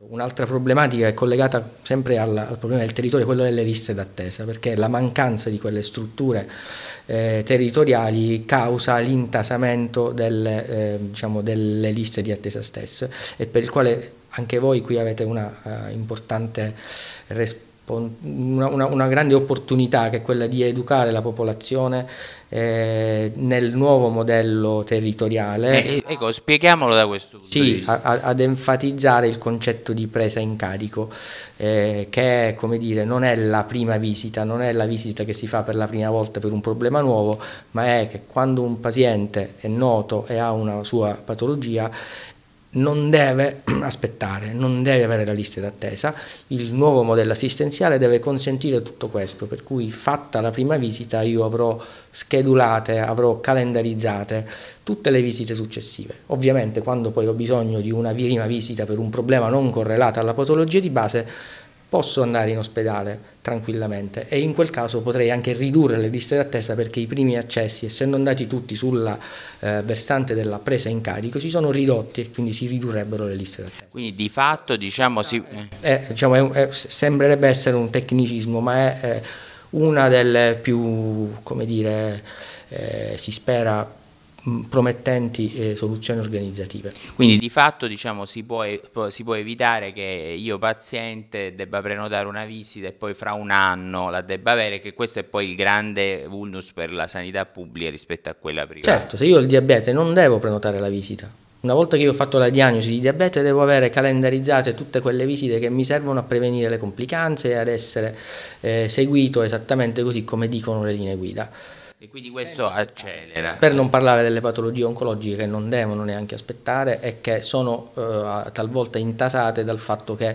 Certo, un'altra problematica è collegata sempre al, al, problema del territorio, quello delle liste d'attesa, perché la mancanza di quelle strutture eh, territoriali causa l'intasamento delle, eh, diciamo delle, liste di attesa stesse e per il quale anche voi qui avete una uh, importante responsabilità una, una, una, grande opportunità che è quella di educare la popolazione eh, nel nuovo modello territoriale. Eh, eh ecco, spieghiamolo da questo punto sì, di vista. A, ad enfatizzare il concetto di presa in carico, eh, che come dire, non è la prima visita, non è la visita che si fa per la prima volta per un problema nuovo, ma è che quando un paziente è noto e ha una sua patologia non deve aspettare, non deve avere la lista d'attesa, il nuovo modello assistenziale deve consentire tutto questo, per cui fatta la prima visita io avrò schedulate, avrò calendarizzate tutte le visite successive. Ovviamente quando poi ho bisogno di una prima visita per un problema non correlato alla patologia di base posso andare in ospedale tranquillamente e in quel caso potrei anche ridurre le liste d'attesa perché i primi accessi, essendo andati tutti sulla eh, versante della presa in carico, si sono ridotti e quindi si ridurrebbero le liste d'attesa. Quindi di fatto diciamo, si... Eh. eh, diciamo è, è, sembrerebbe essere un tecnicismo, ma è, è eh, una delle più, come dire, eh, si spera Mm, promettenti eh, soluzioni organizzative. Quindi di fatto diciamo, si, può, si, può, evitare che io paziente debba prenotare una visita e poi fra un anno la debba avere, che questo è poi il grande vulnus per la sanità pubblica rispetto a quella privata. Certo, se io ho il diabete non devo prenotare la visita. Una volta che io ho fatto la diagnosi di diabete devo avere calendarizzate tutte quelle visite che mi servono a prevenire le complicanze e ad essere eh, seguito esattamente così come dicono le linee guida. E quindi questo accelera. Per non parlare delle patologie oncologiche che non devono neanche aspettare e che sono eh, talvolta intasate dal fatto che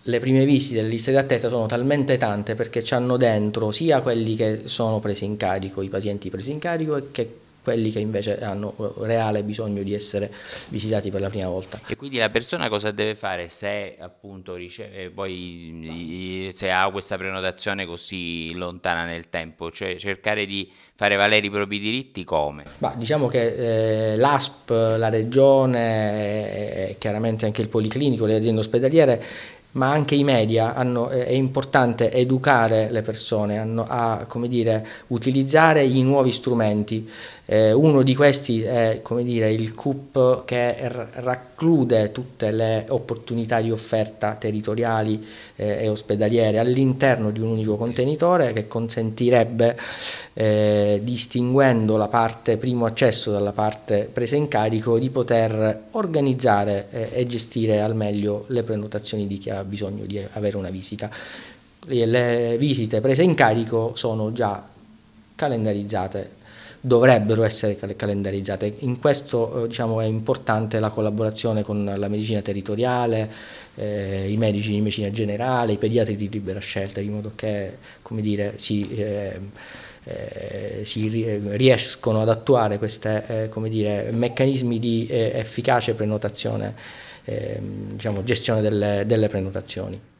le prime visite, le liste d'attesa sono talmente tante perché ci hanno dentro sia quelli che sono presi in carico, i pazienti presi in carico e che quelli che invece hanno eh, reale bisogno di essere visitati per la prima volta. E quindi la persona cosa deve fare se appunto riceve, eh, poi se ha questa prenotazione così lontana nel tempo, cioè cercare di fare valere i propri diritti come? Bah, diciamo che eh, l'ASP, la regione, eh, chiaramente anche il policlinico, le aziende ospedaliere ma anche i media, hanno, è importante educare le persone hanno, a dire, utilizzare i nuovi strumenti. Eh, uno di questi è dire, il CUP che racconta esclude tutte le opportunità di offerta territoriali eh, e ospedaliere all'interno di un unico contenitore che consentirebbe, eh, distinguendo la parte primo accesso dalla parte presa in carico, di poter organizzare eh, e gestire al meglio le prenotazioni di chi ha bisogno di avere una visita. Le visite prese in carico sono già calendarizzate dovrebbero essere calendarizzate. In questo eh, diciamo, è importante la collaborazione con la medicina territoriale, eh, i medici di medicina generale, i pediatri di libera scelta, in modo che dire, si, eh, eh, si, eh, riescono ad attuare questi eh, meccanismi di efficace prenotazione, ehm, diciamo, gestione delle, delle prenotazioni.